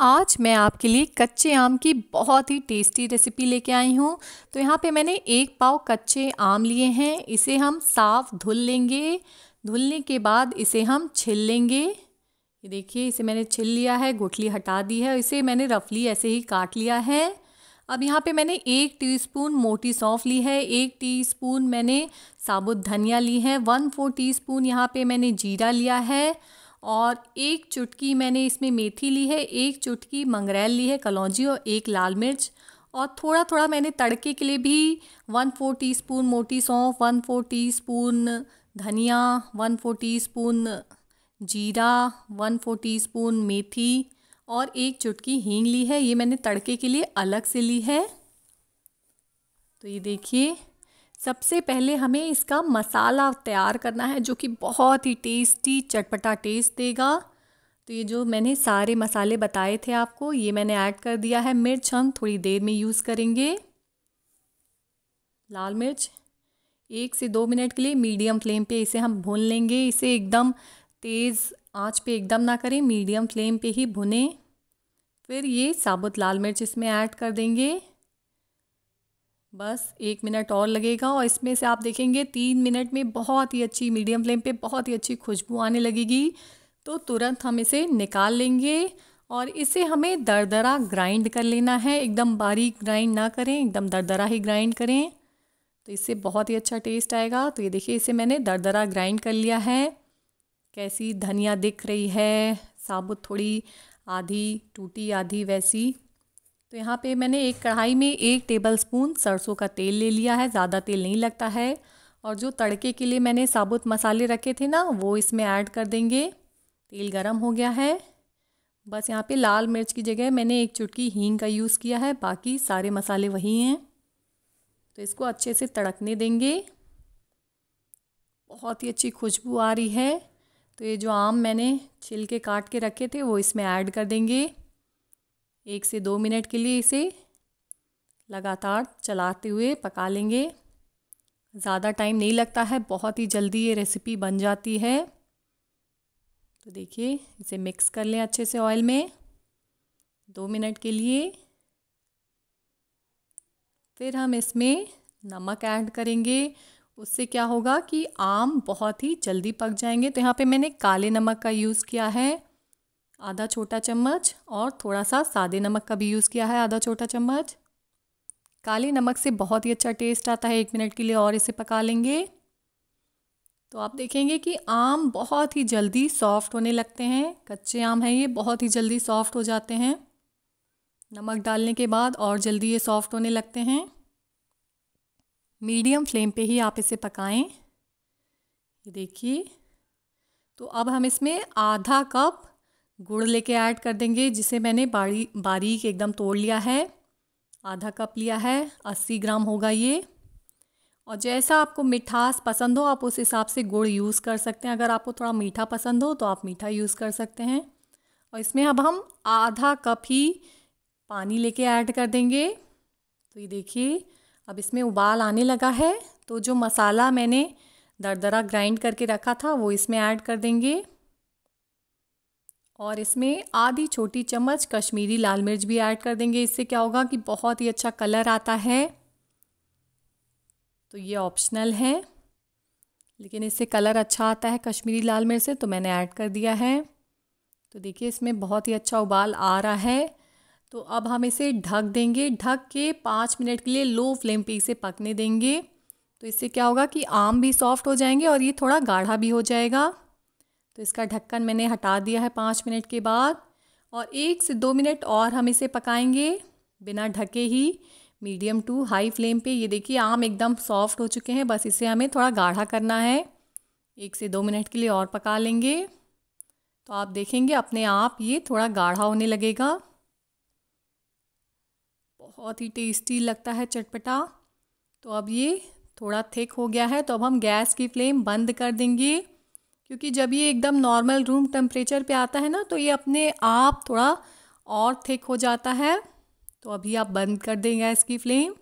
आज मैं आपके लिए कच्चे आम की बहुत ही टेस्टी रेसिपी लेके आई हूँ तो यहाँ पे मैंने एक पाव कच्चे आम लिए हैं इसे हम साफ धुल लेंगे धुलने के बाद इसे हम छिल लेंगे ये देखिए इसे मैंने छिल लिया है गुठली हटा दी है इसे मैंने रफली ऐसे ही काट लिया है अब यहाँ पे मैंने एक टीस्पून मोटी सौंफ ली है एक टीस्पून मैंने साबुत धनिया ली है वन फोर टीस्पून यहाँ पर मैंने जीरा लिया है और एक चुटकी मैंने इसमें मेथी ली है एक चुटकी मंगरेल ली है कलौजी और एक लाल मिर्च और थोड़ा थोड़ा मैंने तड़के के लिए भी वन फोर टी स्पून मोटी सौंफ वन फोर टी स्पून धनिया वन फोर टी स्पून जीरा वन फोर टी स्पून मेथी और एक चुटकी हींग ली है ये मैंने तड़के के लिए अलग से ली है तो ये देखिए सबसे पहले हमें इसका मसाला तैयार करना है जो कि बहुत ही टेस्टी चटपटा टेस्ट देगा तो ये जो मैंने सारे मसाले बताए थे आपको ये मैंने ऐड कर दिया है मिर्च हम थोड़ी देर में यूज़ करेंगे लाल मिर्च एक से दो मिनट के लिए मीडियम फ्लेम पे इसे हम भून लेंगे इसे एकदम तेज़ आंच पे एकदम ना करें मीडियम फ्लेम पे ही भुने फिर ये साबुत लाल मिर्च इसमें ऐड कर देंगे बस एक मिनट और लगेगा और इसमें से आप देखेंगे तीन मिनट में बहुत ही अच्छी मीडियम फ्लेम पे बहुत ही अच्छी खुशबू आने लगेगी तो तुरंत हम इसे निकाल लेंगे और इसे हमें दरदरा ग्राइंड कर लेना है एकदम बारीक ग्राइंड ना करें एकदम दरदरा ही ग्राइंड करें तो इससे बहुत ही अच्छा टेस्ट आएगा तो ये देखिए इसे मैंने दरदरा ग्राइंड कर लिया है कैसी धनिया दिख रही है साबुत थोड़ी आधी टूटी आधी वैसी तो यहाँ पे मैंने एक कढ़ाई में एक टेबल स्पून सरसों का तेल ले लिया है ज़्यादा तेल नहीं लगता है और जो तड़के के लिए मैंने साबुत मसाले रखे थे ना वो इसमें ऐड कर देंगे तेल गरम हो गया है बस यहाँ पे लाल मिर्च की जगह मैंने एक चुटकी हींग का यूज़ किया है बाकी सारे मसाले वही हैं तो इसको अच्छे से तड़कने देंगे बहुत ही अच्छी खुशबू आ रही है तो ये जो आम मैंने छिल के काट के रखे थे वो इसमें ऐड कर देंगे एक से दो मिनट के लिए इसे लगातार चलाते हुए पका लेंगे ज़्यादा टाइम नहीं लगता है बहुत ही जल्दी ये रेसिपी बन जाती है तो देखिए इसे मिक्स कर लें अच्छे से ऑयल में दो मिनट के लिए फिर हम इसमें नमक ऐड करेंगे उससे क्या होगा कि आम बहुत ही जल्दी पक जाएंगे तो यहाँ पे मैंने काले नमक का यूज़ किया है आधा छोटा चम्मच और थोड़ा सा सादे नमक का भी यूज़ किया है आधा छोटा चम्मच काले नमक से बहुत ही अच्छा टेस्ट आता है एक मिनट के लिए और इसे पका लेंगे तो आप देखेंगे कि आम बहुत ही जल्दी सॉफ्ट होने लगते हैं कच्चे आम हैं ये बहुत ही जल्दी सॉफ्ट हो जाते हैं नमक डालने के बाद और जल्दी ये सॉफ्ट होने लगते हैं मीडियम फ्लेम पे ही आप इसे पकाएं ये देखिए तो अब हम इसमें आधा कप गुड़ लेके ऐड कर देंगे जिसे मैंने बारी बारीक एकदम तोड़ लिया है आधा कप लिया है अस्सी ग्राम होगा ये और जैसा आपको मिठास पसंद हो आप उस हिसाब से गुड़ यूज़ कर सकते हैं अगर आपको थोड़ा मीठा पसंद हो तो आप मीठा यूज़ कर सकते हैं और इसमें अब हम आधा कप ही पानी लेके ऐड कर देंगे तो ये देखिए अब इसमें उबाल आने लगा है तो जो मसाला मैंने दरदरा ग्राइंड करके रखा था वो इसमें ऐड कर देंगे और इसमें आधी छोटी चम्मच कश्मीरी लाल मिर्च भी ऐड कर देंगे इससे क्या होगा कि बहुत ही अच्छा कलर आता है तो ये ऑप्शनल है लेकिन इससे कलर अच्छा आता है कश्मीरी लाल मिर्च से तो मैंने ऐड कर दिया है तो देखिए इसमें बहुत ही अच्छा उबाल आ रहा है तो अब हम इसे ढक देंगे ढक के पाँच मिनट के लिए लो फ्लेम पे इसे पकने देंगे तो इससे क्या होगा कि आम भी सॉफ्ट हो जाएंगे और ये थोड़ा गाढ़ा भी हो जाएगा तो इसका ढक्कन मैंने हटा दिया है पाँच मिनट के बाद और एक से दो मिनट और हम इसे पकाएंगे बिना ढके ही मीडियम टू हाई फ्लेम पे ये देखिए आम एकदम सॉफ्ट हो चुके हैं बस इसे हमें थोड़ा गाढ़ा करना है एक से दो मिनट के लिए और पका लेंगे तो आप देखेंगे अपने आप ये थोड़ा गाढ़ा होने लगेगा बहुत ही टेस्टी लगता है चटपटा तो अब ये थोड़ा थिक हो गया है तो अब हम गैस की फ्लेम बंद कर देंगे क्योंकि जब ये एकदम नॉर्मल रूम टेम्परेचर पे आता है ना तो ये अपने आप थोड़ा और थिक हो जाता है तो अभी आप बंद कर दें गैस की फ्लेम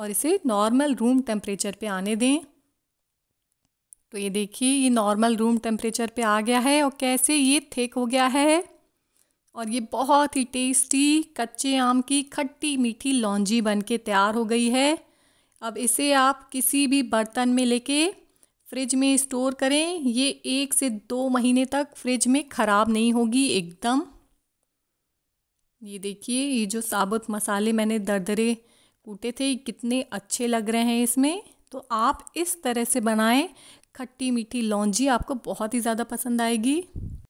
और इसे नॉर्मल रूम टेम्परेचर पे आने दें तो ये देखिए ये नॉर्मल रूम टेम्परेचर पे आ गया है और कैसे ये थिक हो गया है और ये बहुत ही टेस्टी कच्चे आम की खट्टी मीठी लौंजी बन के तैयार हो गई है अब इसे आप किसी भी बर्तन में लेके फ्रिज में स्टोर करें ये एक से दो महीने तक फ्रिज में ख़राब नहीं होगी एकदम ये देखिए ये जो साबुत मसाले मैंने दरदरे कूटे थे कितने अच्छे लग रहे हैं इसमें तो आप इस तरह से बनाएं खट्टी मीठी लौंजी आपको बहुत ही ज़्यादा पसंद आएगी